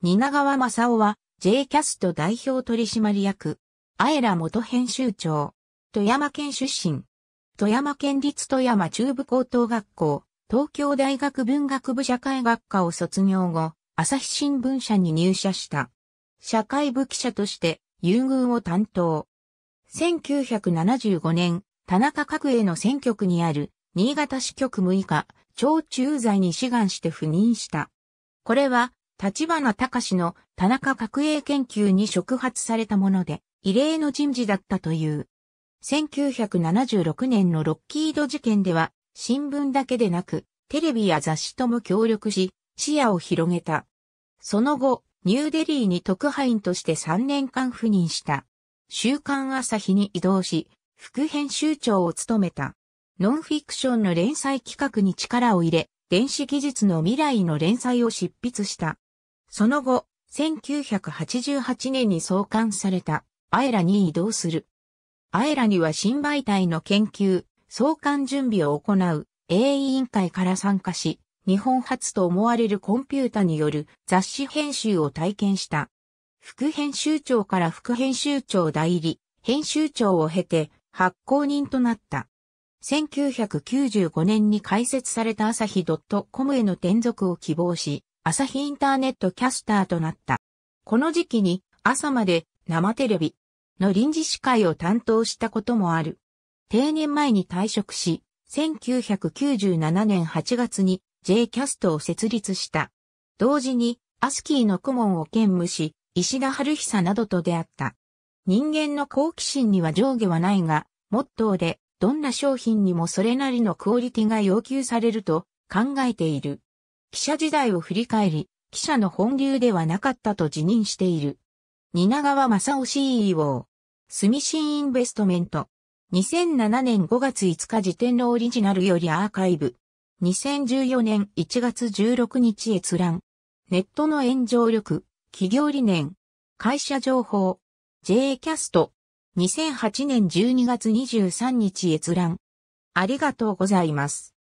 蜷川正夫は J キャスト代表取締役、アエラ元編集長、富山県出身、富山県立富山中部高等学校、東京大学文学部社会学科を卒業後、朝日新聞社に入社した。社会部記者として優遇を担当。1975年、田中角栄の選挙区にある新潟支局6日、超駐在に志願して赴任した。これは立花隆の田中角栄研究に触発されたもので、異例の人事だったという。1976年のロッキード事件では、新聞だけでなく、テレビや雑誌とも協力し、視野を広げた。その後、ニューデリーに特派員として3年間赴任した。週刊朝日に移動し、副編集長を務めた。ノンフィクションの連載企画に力を入れ、電子技術の未来の連載を執筆した。その後、1988年に創刊されたアエラに移動する。アエラには新媒体の研究、創刊準備を行う A 委員会から参加し、日本初と思われるコンピュータによる雑誌編集を体験した。副編集長から副編集長代理、編集長を経て発行人となった。1995年に開設された朝日 .com への転属を希望し、朝日インターネットキャスターとなった。この時期に朝まで生テレビの臨時司会を担当したこともある。定年前に退職し、1997年8月に J キャストを設立した。同時にアスキーの顧問を兼務し、石田春久などと出会った。人間の好奇心には上下はないが、モットーで、どんな商品にもそれなりのクオリティが要求されると考えている。記者時代を振り返り、記者の本流ではなかったと自認している。蜷川正夫 CEO。住信インベストメント。2007年5月5日時点のオリジナルよりアーカイブ。2014年1月16日閲覧。ネットの炎上力、企業理念、会社情報、J キャスト。2008年12月23日閲覧。ありがとうございます。